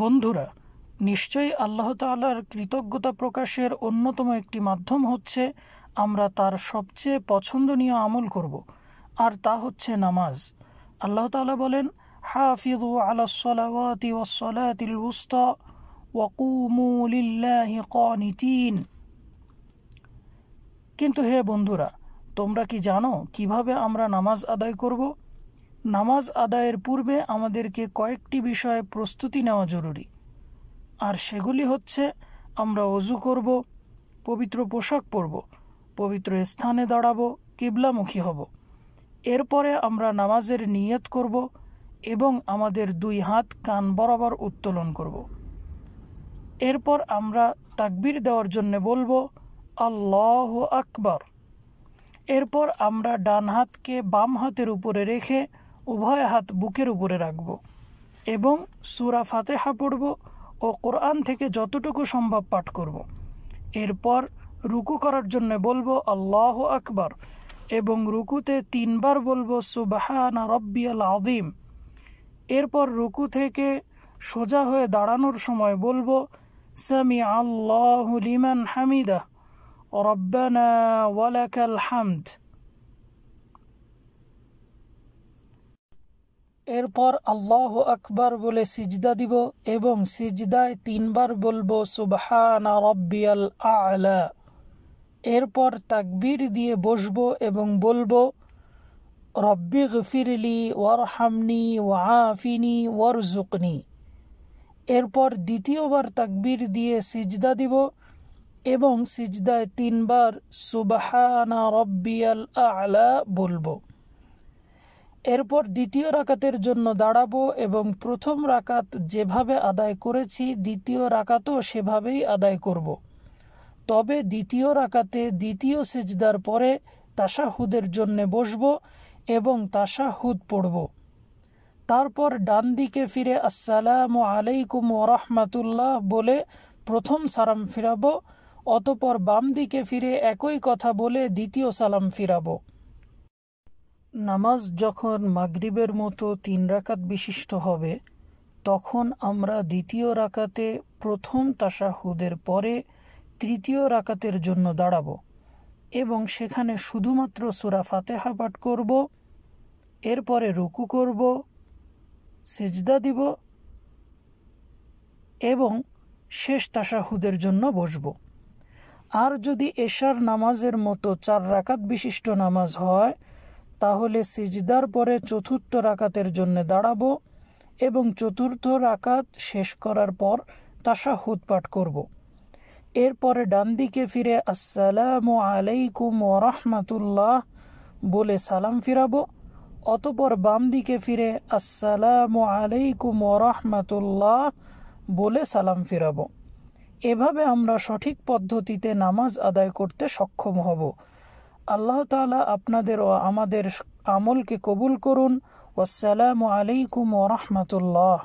বন্ধুরা নিশ্চয়ই আল্লাহ তালার কৃতজ্ঞতা প্রকাশের অন্যতম একটি মাধ্যম হচ্ছে আমরা তার সবচেয়ে পছন্দনীয় আমল করব আর তা হচ্ছে নামাজ আল্লাহ তালা বলেন হাফিজু কিন্তু হে বন্ধুরা তোমরা কি জানো কিভাবে আমরা নামাজ আদায় করব নামাজ আদায়ের পূর্বে আমাদেরকে কয়েকটি বিষয়ে প্রস্তুতি নেওয়া জরুরি আর সেগুলি হচ্ছে আমরা অজু করব পবিত্র পোশাক পরব পবিত্র স্থানে দাঁড়াবো কিবলামুখী হব এরপরে আমরা নামাজের নিয়ত করব এবং আমাদের দুই হাত কান বরাবর উত্তোলন করব এরপর আমরা তাকবির দেওয়ার জন্য বলবো আল্লাহ আকবর এরপর আমরা ডান হাতকে বাম হাতের উপরে রেখে উভয় হাত বুকের উপরে রাখব এবং সুরা ফাতেহা পড়ব ও কোরআন থেকে যতটুকু সম্ভব পাঠ করব। এরপর রুকু করার জন্য বলবো আল্লাহ আকবার এবং রুকুতে তিনবার বলবো সুবাহানা আল আদিম এরপর রুকু থেকে সোজা হয়ে দাঁড়ানোর সময় বলবো সামি আল্লাহ লিমান হামিদা রব্বানা ওয়ালাকাল হামদ এরপর আল্লাহ আকবার বলে সিজদা দিব এবং সিজদায় তিনবার বলবো সুবহানা রব্বিয়াল আলা এরপর তাকবীর দিয়ে বসবো এবং বলবো রব্বি গফিরলি ওয়ারহামনি ওয়াফিনি ওয়ারজুকনি এরপর দ্বিতীয়বার তাকবীর দিয়ে সিজদা দিব এবং সিজদায় তিনবার সুবহানা রব্বিয়াল আলা বলবো এরপর দ্বিতীয় রাকাতের জন্য দাঁড়াবো এবং প্রথম রাকাত যেভাবে আদায় করেছি দ্বিতীয় রাকাতও সেভাবেই আদায় করব। তবে দ্বিতীয় রাকাতে দ্বিতীয় সেজদার পরে তাশাহুদের জন্যে বসব এবং তাশাহুদ পড়ব তারপর ডান দিকে ফিরে আসসালাম আলাইকুম ওরহমাতুল্লাহ বলে প্রথম সালাম ফিরাব অতপর বাম দিকে ফিরে একই কথা বলে দ্বিতীয় সালাম ফিরাবো নামাজ যখন মাগরিবের মতো তিন রাকাত বিশিষ্ট হবে তখন আমরা দ্বিতীয় রাকাতে প্রথম তাসাহুদের পরে তৃতীয় রাকাতের জন্য দাঁড়াবো এবং সেখানে শুধুমাত্র সুরা ফাতেহা পাঠ করব এরপরে রুকু করব সিজদা দিব এবং শেষ তাসাহুদের জন্য বসব আর যদি এশার নামাজের মতো চার রাকাত বিশিষ্ট নামাজ হয় তাহলে সিজদার পরে চতুর্থ রাকাতের জন্য দাঁড়াবো এবং চতুর্থ রাকাত শেষ করার পর তাশাহুদ পাঠ করব এরপরে ডান দিকে ফিরে আসসালামু আলাইকুম ওরহমতুল্লাহ বলে সালাম ফিরাবো অতপর বাম দিকে ফিরে আসসালামু আলাইকুম ওরহমতুল্লাহ বলে সালাম ফিরাবো এভাবে আমরা সঠিক পদ্ধতিতে নামাজ আদায় করতে সক্ষম হব আল্লাহ তালা আপনাদের ও আমাদের আমলকে কবুল করুন আসসালামু আলাইকুম ওরহমতুল্লাহ